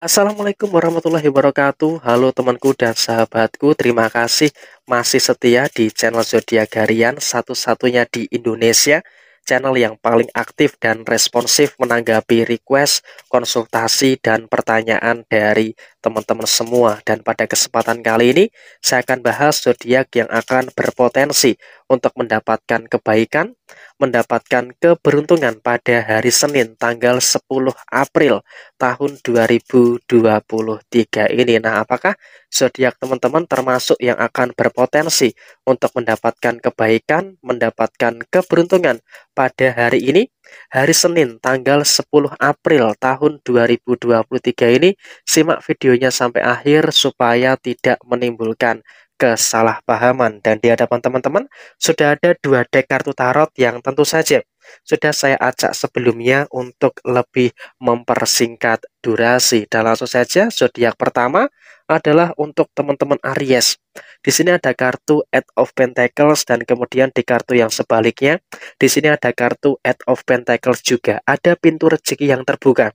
Assalamualaikum warahmatullahi wabarakatuh Halo temanku dan sahabatku Terima kasih masih setia di channel Zodiac Garian Satu-satunya di Indonesia Channel yang paling aktif dan responsif menanggapi request, konsultasi, dan pertanyaan dari teman-teman semua dan pada kesempatan kali ini saya akan bahas zodiak yang akan berpotensi untuk mendapatkan kebaikan, mendapatkan keberuntungan pada hari Senin tanggal 10 April tahun 2023 ini. Nah, apakah zodiak teman-teman termasuk yang akan berpotensi untuk mendapatkan kebaikan, mendapatkan keberuntungan pada hari ini? Hari Senin tanggal 10 April tahun 2023 ini simak videonya sampai akhir supaya tidak menimbulkan kesalahpahaman dan di hadapan teman-teman sudah ada dua deck kartu tarot yang tentu saja sudah saya ajak sebelumnya untuk lebih mempersingkat durasi dan langsung saja zodiak pertama adalah untuk teman-teman Aries. Di sini ada kartu Eight of Pentacles dan kemudian di kartu yang sebaliknya, di sini ada kartu Eight of Pentacles juga. Ada pintu rezeki yang terbuka.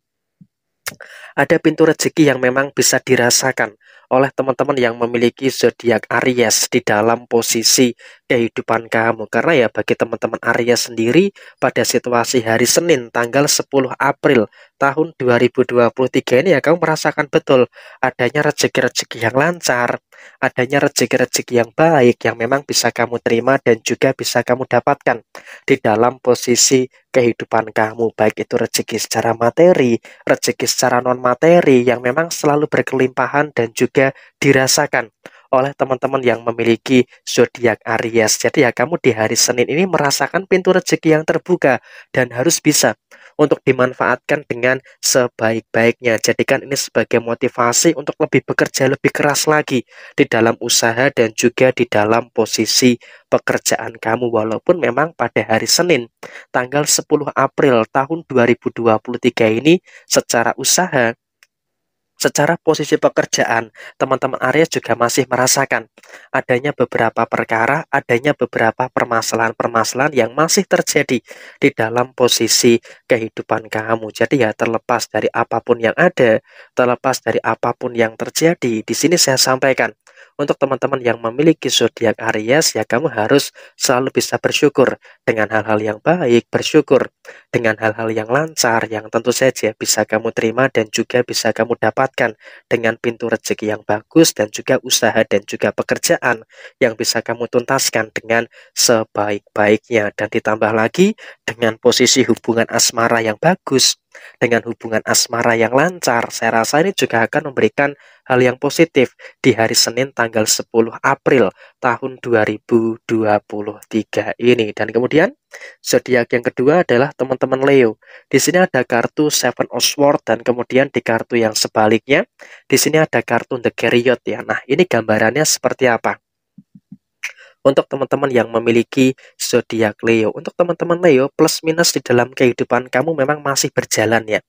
Ada pintu rezeki yang memang bisa dirasakan oleh teman-teman yang memiliki zodiak Aries di dalam posisi kehidupan kamu. Karena ya bagi teman-teman Aries sendiri pada situasi hari Senin tanggal 10 April tahun 2023 ini ya kamu merasakan betul adanya rezeki-rezeki yang lancar, adanya rezeki-rezeki yang baik yang memang bisa kamu terima dan juga bisa kamu dapatkan di dalam posisi kehidupan kamu baik itu rezeki secara materi, rezeki secara non materi yang memang selalu berkelimpahan dan juga dirasakan oleh teman-teman yang memiliki zodiak Aries. Jadi ya kamu di hari Senin ini merasakan pintu rezeki yang terbuka dan harus bisa untuk dimanfaatkan dengan sebaik-baiknya. Jadikan ini sebagai motivasi untuk lebih bekerja lebih keras lagi di dalam usaha dan juga di dalam posisi pekerjaan kamu walaupun memang pada hari Senin tanggal 10 April tahun 2023 ini secara usaha Secara posisi pekerjaan, teman-teman Aries juga masih merasakan adanya beberapa perkara, adanya beberapa permasalahan-permasalahan yang masih terjadi di dalam posisi kehidupan kamu. Jadi ya terlepas dari apapun yang ada, terlepas dari apapun yang terjadi, di sini saya sampaikan untuk teman-teman yang memiliki zodiak Aries, ya kamu harus selalu bisa bersyukur dengan hal-hal yang baik, bersyukur dengan hal-hal yang lancar, yang tentu saja bisa kamu terima dan juga bisa kamu dapatkan dengan pintu rezeki yang bagus dan juga usaha dan juga pekerjaan yang bisa kamu tuntaskan dengan sebaik-baiknya. Dan ditambah lagi dengan posisi hubungan asmara yang bagus, dengan hubungan asmara yang lancar, saya rasa ini juga akan memberikan hal yang positif di hari Senin tanggal 10 April tahun 2023 ini. Dan kemudian zodiak yang kedua adalah teman-teman Leo. Di sini ada kartu Seven of Swords dan kemudian di kartu yang sebaliknya di sini ada kartu The Chariot ya. Nah, ini gambarannya seperti apa? untuk teman-teman yang memiliki zodiak Leo. Untuk teman-teman Leo, plus minus di dalam kehidupan kamu memang masih berjalan ya.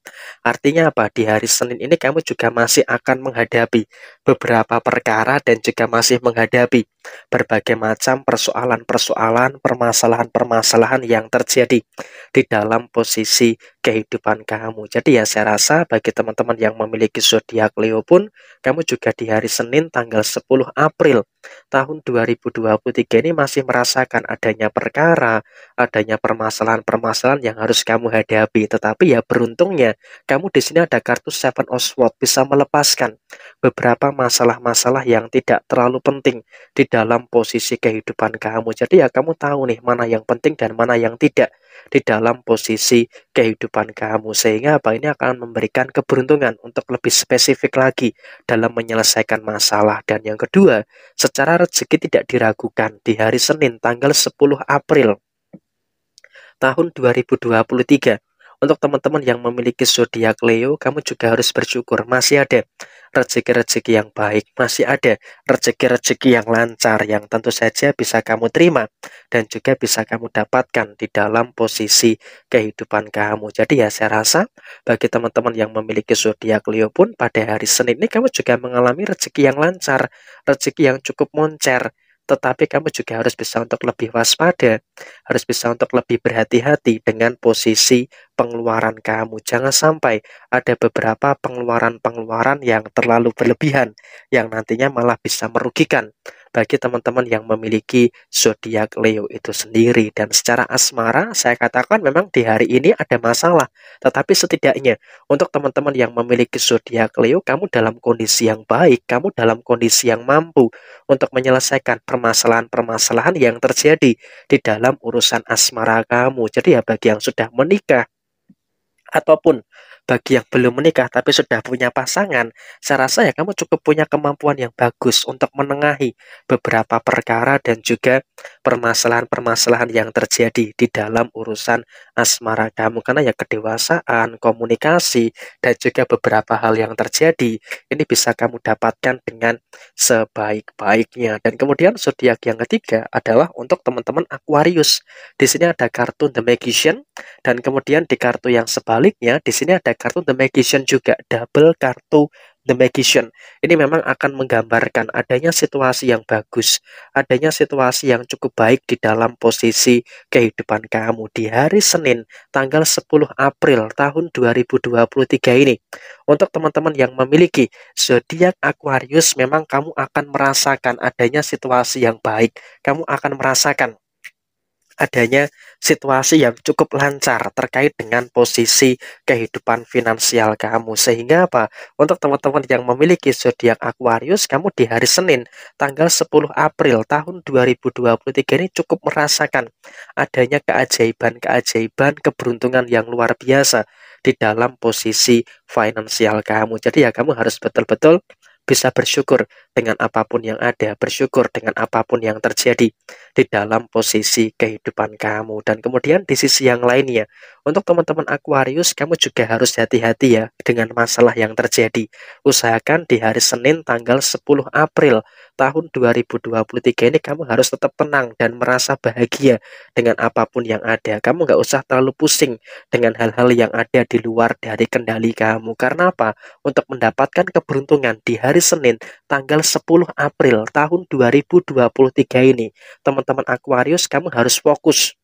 Artinya apa? Di hari Senin ini kamu juga masih akan menghadapi beberapa perkara dan juga masih menghadapi berbagai macam persoalan-persoalan, permasalahan-permasalahan yang terjadi di dalam posisi kehidupan kamu. Jadi ya saya rasa bagi teman-teman yang memiliki zodiak Leo pun, kamu juga di hari Senin tanggal 10 April tahun 2023 ini masih merasakan adanya perkara, adanya permasalahan-permasalahan yang harus kamu hadapi. Tetapi ya beruntungnya kamu di sini ada kartu Seven of Swords bisa melepaskan beberapa masalah-masalah yang tidak terlalu penting di dalam posisi kehidupan kamu. Jadi ya kamu tahu nih mana yang penting dan mana yang tidak di dalam posisi kehidupan kamu. Sehingga apa ini akan memberikan keberuntungan untuk lebih spesifik lagi dalam menyelesaikan masalah. Dan yang kedua, secara rezeki tidak diragukan di hari Senin tanggal 10 April tahun 2023 untuk teman-teman yang memiliki zodiak Leo, kamu juga harus bersyukur masih ada rezeki-rezeki yang baik, masih ada rezeki-rezeki yang lancar yang tentu saja bisa kamu terima dan juga bisa kamu dapatkan di dalam posisi kehidupan kamu. Jadi ya saya rasa bagi teman-teman yang memiliki zodiak Leo pun pada hari Senin ini kamu juga mengalami rezeki yang lancar, rezeki yang cukup moncer tetapi kamu juga harus bisa untuk lebih waspada, harus bisa untuk lebih berhati-hati dengan posisi pengeluaran kamu. Jangan sampai ada beberapa pengeluaran-pengeluaran yang terlalu berlebihan, yang nantinya malah bisa merugikan bagi teman-teman yang memiliki zodiak Leo itu sendiri. Dan secara asmara, saya katakan memang di hari ini ada masalah. Tetapi setidaknya, untuk teman-teman yang memiliki zodiak Leo, kamu dalam kondisi yang baik, kamu dalam kondisi yang mampu untuk menyelesaikan permasalahan-permasalahan yang terjadi di dalam urusan asmara kamu. Jadi ya bagi yang sudah menikah, ataupun bagi yang belum menikah tapi sudah punya pasangan, saya rasa ya kamu cukup punya kemampuan yang bagus untuk menengahi beberapa perkara dan juga permasalahan-permasalahan yang terjadi di dalam urusan asmara kamu karena ya kedewasaan, komunikasi dan juga beberapa hal yang terjadi ini bisa kamu dapatkan dengan sebaik-baiknya. Dan kemudian zodiak yang ketiga adalah untuk teman-teman Aquarius. Di sini ada kartu The Magician dan kemudian di kartu yang sebaliknya di sini ada kartu The Magician juga double kartu The Magician. Ini memang akan menggambarkan adanya situasi yang bagus, adanya situasi yang cukup baik di dalam posisi kehidupan kamu di hari Senin tanggal 10 April tahun 2023 ini. Untuk teman-teman yang memiliki zodiak Aquarius memang kamu akan merasakan adanya situasi yang baik. Kamu akan merasakan adanya situasi yang cukup lancar terkait dengan posisi kehidupan finansial kamu sehingga apa untuk teman-teman yang memiliki zodiak Aquarius kamu di hari Senin tanggal 10 April tahun 2023 ini cukup merasakan adanya keajaiban-keajaiban keberuntungan yang luar biasa di dalam posisi finansial kamu jadi ya kamu harus betul-betul bisa bersyukur dengan apapun yang ada, bersyukur dengan apapun yang terjadi di dalam posisi kehidupan kamu. Dan kemudian di sisi yang lainnya, untuk teman-teman Aquarius, kamu juga harus hati-hati ya dengan masalah yang terjadi. Usahakan di hari Senin tanggal 10 April tahun 2023 ini kamu harus tetap tenang dan merasa bahagia dengan apapun yang ada. Kamu nggak usah terlalu pusing dengan hal-hal yang ada di luar dari kendali kamu. Karena apa? Untuk mendapatkan keberuntungan di hari Senin tanggal 10 April tahun 2023 ini, teman-teman Aquarius kamu harus fokus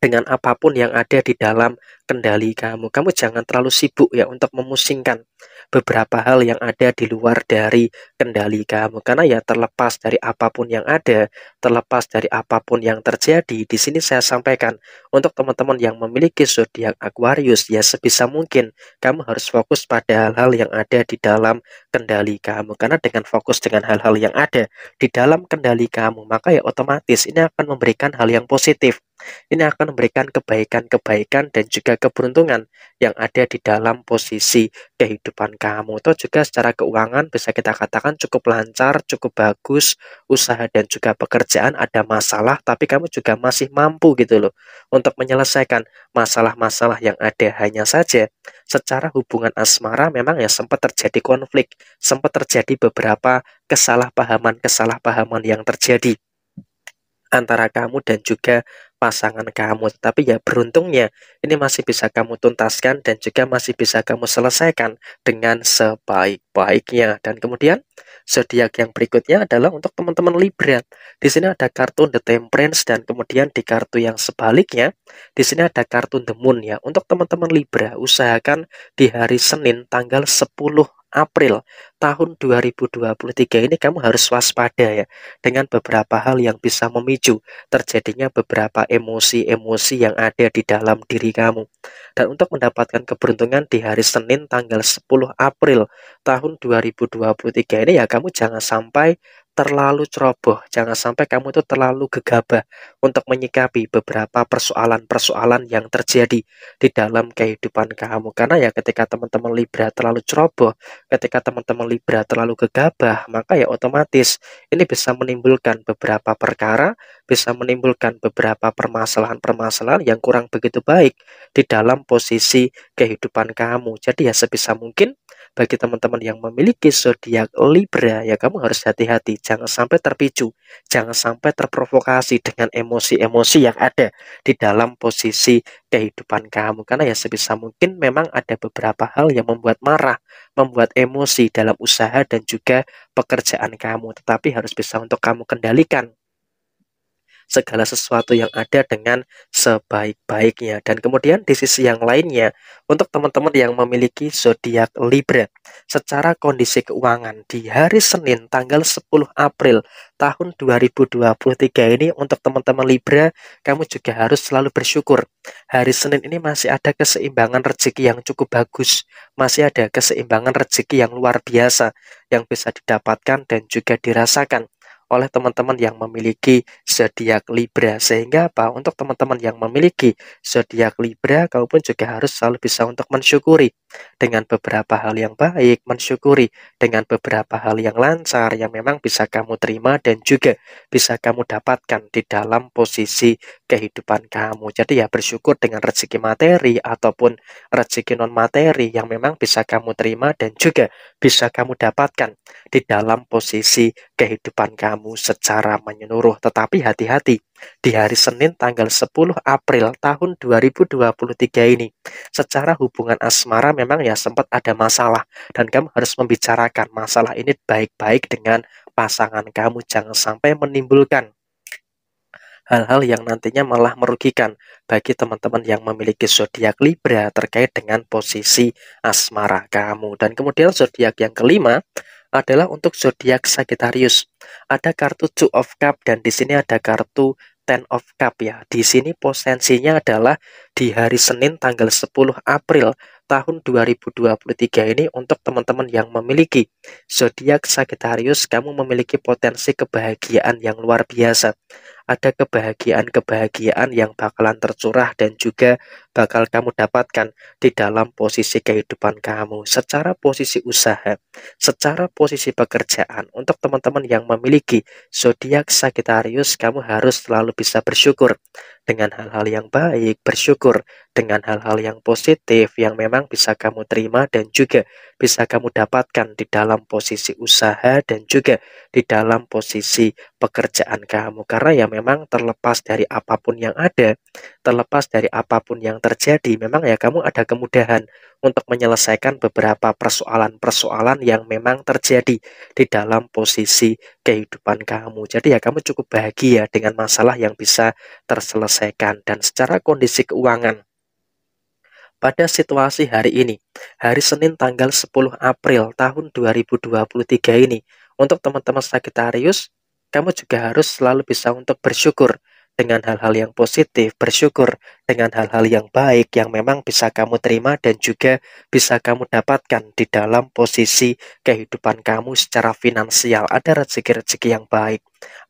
dengan apapun yang ada di dalam kendali kamu. Kamu jangan terlalu sibuk ya untuk memusingkan beberapa hal yang ada di luar dari kendali kamu. Karena ya terlepas dari apapun yang ada, terlepas dari apapun yang terjadi, di sini saya sampaikan untuk teman-teman yang memiliki zodiak Aquarius ya sebisa mungkin kamu harus fokus pada hal-hal yang ada di dalam kendali kamu. Karena dengan fokus dengan hal-hal yang ada di dalam kendali kamu, maka ya otomatis ini akan memberikan hal yang positif ini akan memberikan kebaikan-kebaikan dan juga keberuntungan yang ada di dalam posisi kehidupan kamu. Atau juga secara keuangan bisa kita katakan cukup lancar, cukup bagus, usaha dan juga pekerjaan ada masalah tapi kamu juga masih mampu gitu loh untuk menyelesaikan masalah-masalah yang ada hanya saja secara hubungan asmara memang ya sempat terjadi konflik, sempat terjadi beberapa kesalahpahaman-kesalahpahaman yang terjadi antara kamu dan juga pasangan kamu. Tapi ya beruntungnya ini masih bisa kamu tuntaskan dan juga masih bisa kamu selesaikan dengan sebaik-baiknya. Dan kemudian zodiak yang berikutnya adalah untuk teman-teman Libra. Di sini ada kartu The Temperance dan kemudian di kartu yang sebaliknya di sini ada kartu The Moon ya. Untuk teman-teman Libra, usahakan di hari Senin tanggal 10 April tahun 2023 ini kamu harus waspada ya dengan beberapa hal yang bisa memicu terjadinya beberapa emosi-emosi yang ada di dalam diri kamu. Dan untuk mendapatkan keberuntungan di hari Senin tanggal 10 April tahun 2023 ini ya kamu jangan sampai terlalu ceroboh, jangan sampai kamu itu terlalu gegabah untuk menyikapi beberapa persoalan-persoalan yang terjadi di dalam kehidupan kamu. Karena ya ketika teman-teman Libra terlalu ceroboh, ketika teman-teman Libra terlalu gegabah, maka ya otomatis ini bisa menimbulkan beberapa perkara, bisa menimbulkan beberapa permasalahan-permasalahan yang kurang begitu baik di dalam posisi kehidupan kamu. Jadi ya sebisa mungkin bagi teman-teman yang memiliki zodiak Libra ya kamu harus hati-hati jangan sampai terpicu jangan sampai terprovokasi dengan emosi-emosi yang ada di dalam posisi kehidupan kamu karena ya sebisa mungkin memang ada beberapa hal yang membuat marah membuat emosi dalam usaha dan juga pekerjaan kamu tetapi harus bisa untuk kamu kendalikan segala sesuatu yang ada dengan sebaik-baiknya. Dan kemudian di sisi yang lainnya, untuk teman-teman yang memiliki zodiak Libra, secara kondisi keuangan di hari Senin tanggal 10 April tahun 2023 ini untuk teman-teman Libra, kamu juga harus selalu bersyukur. Hari Senin ini masih ada keseimbangan rezeki yang cukup bagus, masih ada keseimbangan rezeki yang luar biasa yang bisa didapatkan dan juga dirasakan oleh teman-teman yang memiliki zodiak Libra. Sehingga apa? Untuk teman-teman yang memiliki zodiak Libra, kau pun juga harus selalu bisa untuk mensyukuri dengan beberapa hal yang baik, mensyukuri dengan beberapa hal yang lancar yang memang bisa kamu terima dan juga bisa kamu dapatkan di dalam posisi kehidupan kamu. Jadi ya bersyukur dengan rezeki materi ataupun rezeki non materi yang memang bisa kamu terima dan juga bisa kamu dapatkan di dalam posisi kehidupan kamu secara menyeluruh. Tetapi hati-hati di hari Senin tanggal 10 April tahun 2023 ini. Secara hubungan asmara memang ya sempat ada masalah dan kamu harus membicarakan masalah ini baik-baik dengan pasangan kamu jangan sampai menimbulkan hal-hal yang nantinya malah merugikan bagi teman-teman yang memiliki zodiak Libra terkait dengan posisi asmara kamu. Dan kemudian zodiak yang kelima adalah untuk zodiak Sagittarius. Ada kartu Two of Cup dan di sini ada kartu Ten of Cup ya. Di sini potensinya adalah di hari Senin tanggal 10 April tahun 2023 ini untuk teman-teman yang memiliki zodiak Sagittarius, kamu memiliki potensi kebahagiaan yang luar biasa ada kebahagiaan-kebahagiaan yang bakalan tercurah dan juga bakal kamu dapatkan di dalam posisi kehidupan kamu secara posisi usaha, secara posisi pekerjaan. Untuk teman-teman yang memiliki zodiak Sagittarius, kamu harus selalu bisa bersyukur dengan hal-hal yang baik, bersyukur dengan hal-hal yang positif yang memang bisa kamu terima dan juga bisa kamu dapatkan di dalam posisi usaha dan juga di dalam posisi pekerjaan kamu. Karena ya memang terlepas dari apapun yang ada, terlepas dari apapun yang terjadi, memang ya kamu ada kemudahan untuk menyelesaikan beberapa persoalan-persoalan yang memang terjadi di dalam posisi kehidupan kamu. Jadi ya kamu cukup bahagia dengan masalah yang bisa terselesaikan dan secara kondisi keuangan pada situasi hari ini, hari Senin tanggal 10 April tahun 2023 ini, untuk teman-teman Sagittarius, kamu juga harus selalu bisa untuk bersyukur dengan hal-hal yang positif, bersyukur dengan hal-hal yang baik yang memang bisa kamu terima dan juga bisa kamu dapatkan di dalam posisi kehidupan kamu secara finansial. Ada rezeki-rezeki yang baik.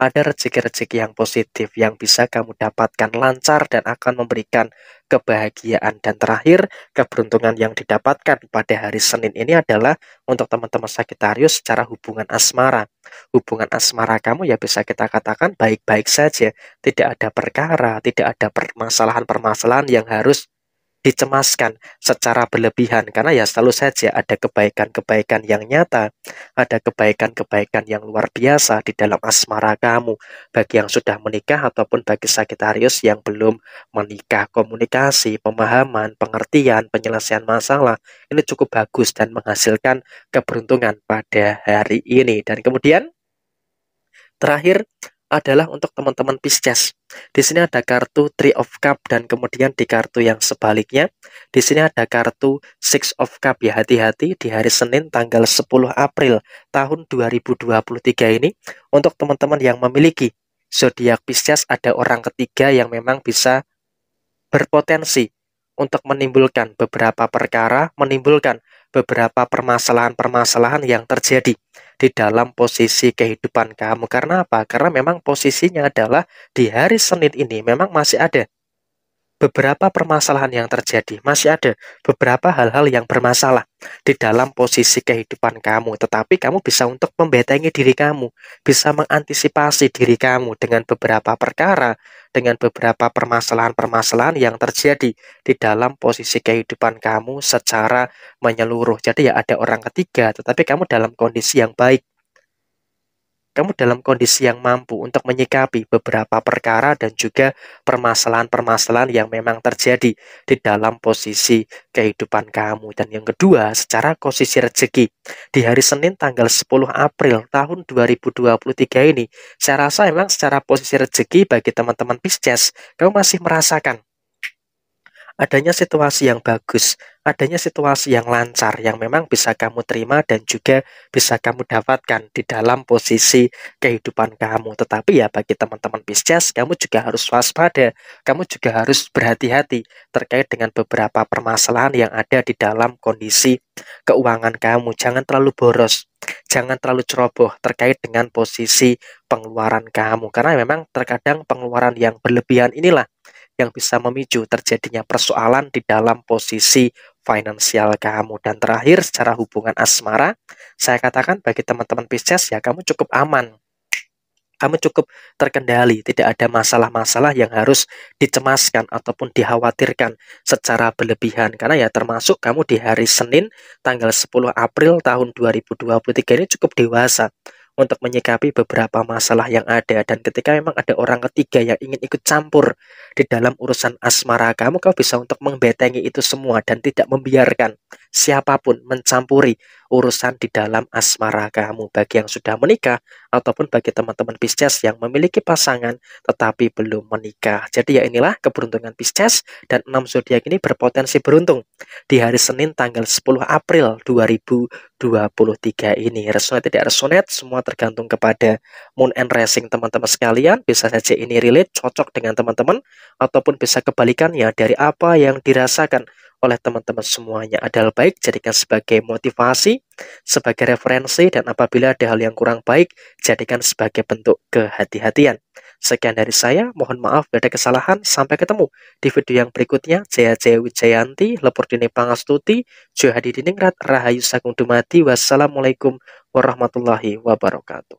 Ada rezeki-rezeki yang positif yang bisa kamu dapatkan lancar dan akan memberikan kebahagiaan. Dan terakhir, keberuntungan yang didapatkan pada hari Senin ini adalah untuk teman-teman Sagittarius secara hubungan asmara. Hubungan asmara kamu ya bisa kita katakan baik-baik saja. Tidak ada perkara, tidak ada permasalahan-permasalahan yang harus dicemaskan secara berlebihan karena ya selalu saja ada kebaikan-kebaikan yang nyata, ada kebaikan-kebaikan yang luar biasa di dalam asmara kamu bagi yang sudah menikah ataupun bagi Sagitarius yang belum menikah. Komunikasi, pemahaman, pengertian, penyelesaian masalah ini cukup bagus dan menghasilkan keberuntungan pada hari ini. Dan kemudian terakhir adalah untuk teman-teman Pisces. Di sini ada kartu Three of Cup dan kemudian di kartu yang sebaliknya, di sini ada kartu Six of Cup ya hati-hati di hari Senin tanggal 10 April tahun 2023 ini untuk teman-teman yang memiliki zodiak Pisces ada orang ketiga yang memang bisa berpotensi untuk menimbulkan beberapa perkara, menimbulkan beberapa permasalahan-permasalahan yang terjadi di dalam posisi kehidupan kamu. Karena apa? Karena memang posisinya adalah di hari Senin ini memang masih ada beberapa permasalahan yang terjadi. Masih ada beberapa hal-hal yang bermasalah di dalam posisi kehidupan kamu, tetapi kamu bisa untuk membetengi diri kamu, bisa mengantisipasi diri kamu dengan beberapa perkara, dengan beberapa permasalahan-permasalahan yang terjadi di dalam posisi kehidupan kamu secara menyeluruh. Jadi ya ada orang ketiga, tetapi kamu dalam kondisi yang baik kamu dalam kondisi yang mampu untuk menyikapi beberapa perkara dan juga permasalahan-permasalahan yang memang terjadi di dalam posisi kehidupan kamu. Dan yang kedua, secara posisi rezeki. Di hari Senin tanggal 10 April tahun 2023 ini, saya rasa memang secara posisi rezeki bagi teman-teman Pisces, kamu masih merasakan adanya situasi yang bagus, adanya situasi yang lancar yang memang bisa kamu terima dan juga bisa kamu dapatkan di dalam posisi kehidupan kamu. Tetapi ya bagi teman-teman Pisces, kamu juga harus waspada, kamu juga harus berhati-hati terkait dengan beberapa permasalahan yang ada di dalam kondisi keuangan kamu. Jangan terlalu boros, jangan terlalu ceroboh terkait dengan posisi pengeluaran kamu karena memang terkadang pengeluaran yang berlebihan inilah yang bisa memicu terjadinya persoalan di dalam posisi finansial kamu. Dan terakhir, secara hubungan asmara, saya katakan bagi teman-teman Pisces ya, kamu cukup aman. Kamu cukup terkendali, tidak ada masalah-masalah yang harus dicemaskan ataupun dikhawatirkan secara berlebihan. Karena ya termasuk kamu di hari Senin tanggal 10 April tahun 2023 ini cukup dewasa untuk menyikapi beberapa masalah yang ada dan ketika memang ada orang ketiga yang ingin ikut campur di dalam urusan asmara kamu kau bisa untuk membetengi itu semua dan tidak membiarkan siapapun mencampuri urusan di dalam asmara kamu bagi yang sudah menikah ataupun bagi teman-teman Pisces yang memiliki pasangan tetapi belum menikah. Jadi ya inilah keberuntungan Pisces dan 6 zodiak ini berpotensi beruntung di hari Senin tanggal 10 April 2023 ini. Resonate tidak resonate semua tergantung kepada moon and rising teman-teman sekalian. Bisa saja ini relate cocok dengan teman-teman ataupun bisa kebalikannya dari apa yang dirasakan oleh teman-teman semuanya. adalah baik, jadikan sebagai motivasi, sebagai referensi, dan apabila ada hal yang kurang baik, jadikan sebagai bentuk kehati-hatian. Sekian dari saya, mohon maaf bila ada kesalahan. Sampai ketemu di video yang berikutnya. Jaya Jaya Wijayanti, Lepur Dini Pangastuti, Johadi Diningrat, Rahayu Sagung Dumati. Wassalamualaikum warahmatullahi wabarakatuh.